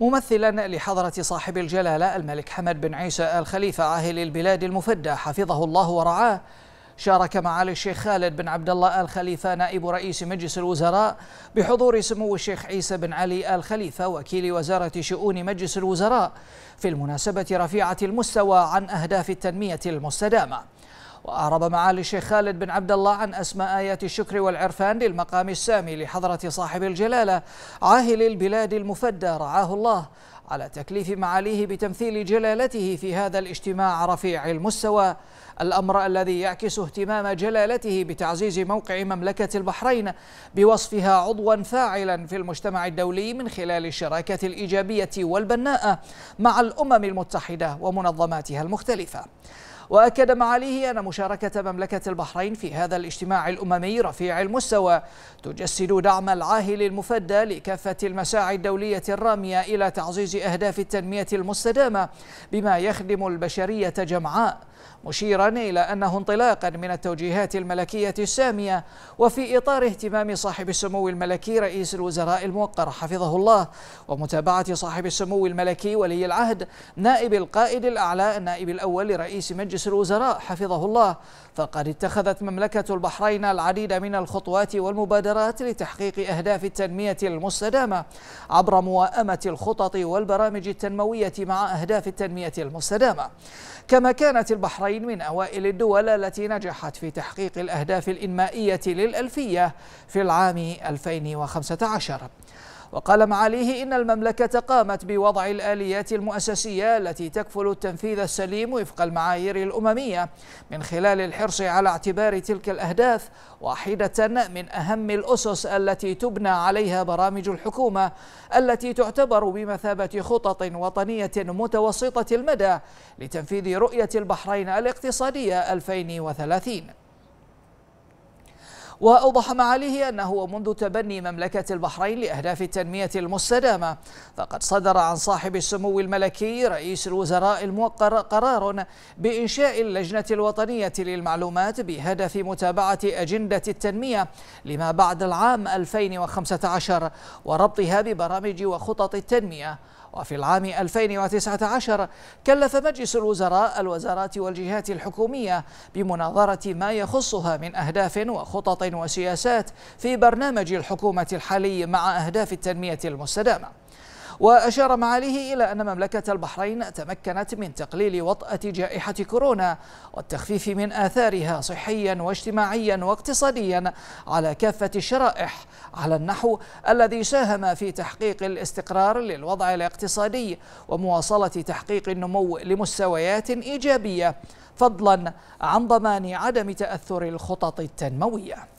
ممثلا لحضرة صاحب الجلالة الملك حمد بن عيسى الخليفة عاهل البلاد المفدى حفظه الله ورعاه شارك معالي الشيخ خالد بن عبد الله آل خليفة نائب رئيس مجلس الوزراء بحضور سمو الشيخ عيسى بن علي آل خليفة وكيل وزارة شؤون مجلس الوزراء في المناسبة رفيعة المستوى عن أهداف التنمية المستدامة وأعرب معالي الشيخ خالد بن عبد الله عن أسماء آيات الشكر والعرفان للمقام السامي لحضرة صاحب الجلالة عاهل البلاد المفدى رعاه الله على تكليف معاليه بتمثيل جلالته في هذا الاجتماع رفيع المستوى الأمر الذي يعكس اهتمام جلالته بتعزيز موقع مملكة البحرين بوصفها عضوا فاعلا في المجتمع الدولي من خلال الشراكة الإيجابية والبناءة مع الأمم المتحدة ومنظماتها المختلفة وأكد معاليه أن مشاركة مملكة البحرين في هذا الاجتماع الأممي رفيع المستوى تجسد دعم العاهل المفدى لكافة المساعي الدولية الرامية إلى تعزيز أهداف التنمية المستدامة بما يخدم البشرية جمعاء مشيرا إلى أنه انطلاقا من التوجيهات الملكية السامية وفي إطار اهتمام صاحب السمو الملكي رئيس الوزراء الموقر حفظه الله ومتابعة صاحب السمو الملكي ولي العهد نائب القائد الأعلى النائب الأول لرئيس مجلس الوزراء حفظه الله فقد اتخذت مملكة البحرين العديد من الخطوات والمبادرات لتحقيق أهداف التنمية المستدامة عبر مواءمة الخطط والبرامج التنموية مع أهداف التنمية المستدامة كما كانت البحرين البحرين من أوائل الدول التي نجحت في تحقيق الأهداف الإنمائية للألفية في العام 2015 وقال معاليه إن المملكة قامت بوضع الآليات المؤسسية التي تكفل التنفيذ السليم وفق المعايير الأممية من خلال الحرص على اعتبار تلك الأهداف واحدة من أهم الأسس التي تبنى عليها برامج الحكومة التي تعتبر بمثابة خطط وطنية متوسطة المدى لتنفيذ رؤية البحرين الاقتصادية 2030 وأوضح معاليه أنه ومنذ تبني مملكة البحرين لأهداف التنمية المستدامة فقد صدر عن صاحب السمو الملكي رئيس الوزراء الموقر قرار بإنشاء اللجنة الوطنية للمعلومات بهدف متابعة أجندة التنمية لما بعد العام 2015 وربطها ببرامج وخطط التنمية وفي العام 2019 كلف مجلس الوزراء الوزارات والجهات الحكومية بمناظرة ما يخصها من أهداف وخطط وسياسات في برنامج الحكومة الحالي مع أهداف التنمية المستدامة وأشار معاليه إلى أن مملكة البحرين تمكنت من تقليل وطأة جائحة كورونا والتخفيف من آثارها صحيا واجتماعيا واقتصاديا على كافة الشرائح على النحو الذي ساهم في تحقيق الاستقرار للوضع الاقتصادي ومواصلة تحقيق النمو لمستويات إيجابية فضلا عن ضمان عدم تأثر الخطط التنموية